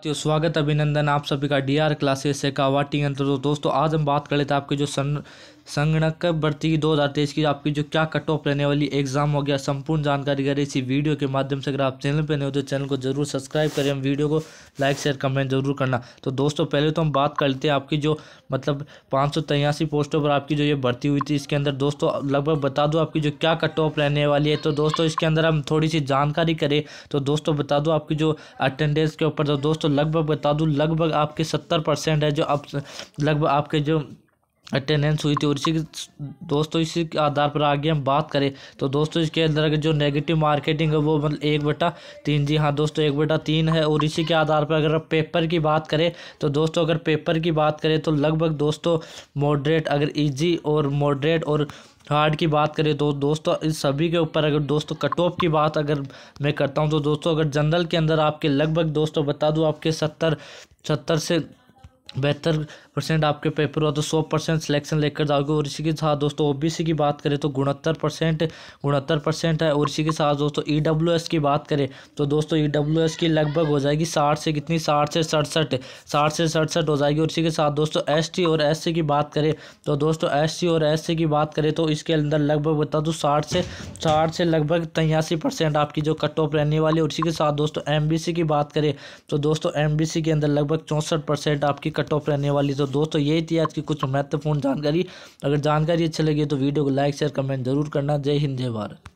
साथियों स्वागत अभिनंदन आप सभी का डी आर क्लासेस से कावाटी अंतर तो दोस्तों आज हम बात लेते हैं आपके जो सन संगणक भर्ती की दो हज़ार तेईस की आपकी जो क्या कट ऑफ रहने वाली एग्जाम हो गया संपूर्ण जानकारी करें इसी वीडियो के माध्यम से अगर आप चैनल पर नहीं हो तो चैनल को जरूर सब्सक्राइब करें वीडियो को लाइक शेयर कमेंट जरूर करना तो दोस्तों पहले तो हम बात करते हैं आपकी जो मतलब पाँच पोस्टों पर आपकी जो ये भर्ती हुई थी इसके अंदर दोस्तों लगभग बता दो आपकी जो क्या कट ऑफ रहने वाली है तो दोस्तों इसके अंदर हम थोड़ी सी जानकारी करें तो दोस्तों बता दो आपकी जो अटेंडेंस के ऊपर तो दोस्तों लगभग बता दूँ लगभग आपके सत्तर परसेंट है जो अब लगभग आपके जो अटेंडेंस हुई थी और इसी दोस्तों इसी के आधार पर आगे हम बात करें तो दोस्तों इसके अंदर अगर जो नेगेटिव मार्केटिंग है वो मतलब एक बटा तीन जी हाँ दोस्तों एक बटा तीन है और इसी के आधार पर अगर पेपर की बात करें तो दोस्तों अगर पेपर की बात करें तो लगभग दोस्तों मॉडरेट अगर ईजी और मॉडरेट और हार्ड की बात करें तो दोस्तों इस सभी के ऊपर अगर दोस्तों कट ऑफ की बात अगर मैं करता हूँ तो दोस्तों अगर जनरल के अंदर आपके लगभग दोस्तों बता दूँ आपके सत्तर सत्तर से बेहतर परसेंट आपके पेपर हुआ तो सौ परसेंट सिलेक्शन लेकर जाओगे और इसी के साथ दोस्तों ओबीसी की बात करें तो गुणहत्तर परसेंट गुणहत्तर परसेंट है और इसी के साथ दोस्तों ईडब्ल्यूएस e की बात करें तो दोस्तों ईडब्ल्यूएस e की लगभग हो जाएगी साठ से कितनी साठ से सड़सठ साठ से सड़सठ हो जाएगी और इसी के साथ दोस्तों एस और एस की बात करें तो दोस्तों एस और एस की बात करें तो इसके अंदर लगभग बता दो साठ से साठ से लगभग परसेंट आपकी जो कट ऑफ रहने वाली और इसी के साथ दोस्तों एम की बात करें तो दोस्तों एम के अंदर लगभग चौंसठ आपकी कट ऑफ रहने वाली तो दोस्तों यही थी आज की कुछ महत्वपूर्ण जानकारी अगर जानकारी अच्छी लगी तो वीडियो को लाइक शेयर कमेंट जरूर करना जय हिंद जय भारत